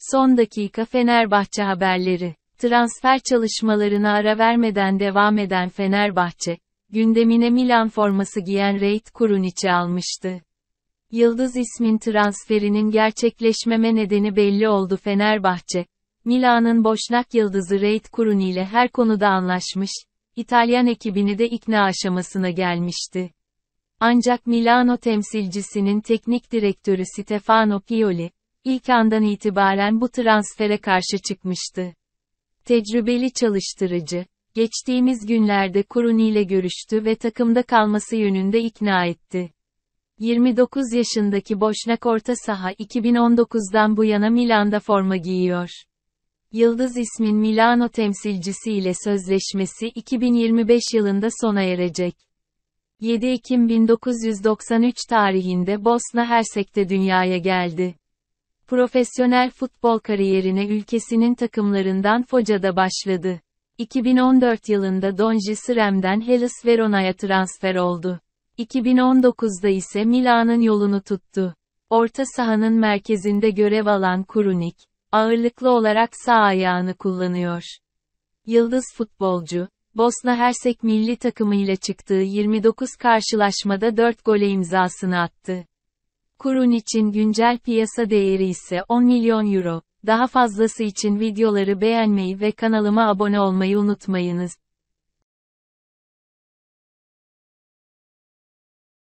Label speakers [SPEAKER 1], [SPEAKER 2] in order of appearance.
[SPEAKER 1] Son dakika Fenerbahçe haberleri. Transfer çalışmalarına ara vermeden devam eden Fenerbahçe, gündemine Milan forması giyen Reit Kuruniç'i almıştı. Yıldız ismin transferinin gerçekleşmeme nedeni belli oldu Fenerbahçe. Milan'ın Boşnak yıldızı Reit Kuruni ile her konuda anlaşmış, İtalyan ekibini de ikna aşamasına gelmişti. Ancak Milano temsilcisinin teknik direktörü Stefano Pioli, ilk andan itibaren bu transfere karşı çıkmıştı. Tecrübeli çalıştırıcı, geçtiğimiz günlerde Kuruni ile görüştü ve takımda kalması yönünde ikna etti. 29 yaşındaki Boşnak orta saha 2019'dan bu yana Milan'da forma giyiyor. Yıldız ismin Milano temsilcisi ile sözleşmesi 2025 yılında sona erecek. 7 Ekim 1993 tarihinde Bosna Hersek'te dünyaya geldi. Profesyonel futbol kariyerine ülkesinin takımlarından Foca'da başladı. 2014 yılında Donji Srem'den Hellas Verona'ya transfer oldu. 2019'da ise Milan'ın yolunu tuttu. Orta sahanın merkezinde görev alan Kurunik, ağırlıklı olarak sağ ayağını kullanıyor. Yıldız futbolcu, Bosna Hersek milli takımıyla çıktığı 29 karşılaşmada 4 gole imzasını attı. Kurun için güncel piyasa değeri ise 10 milyon euro. Daha fazlası için videoları beğenmeyi ve kanalıma abone olmayı unutmayınız.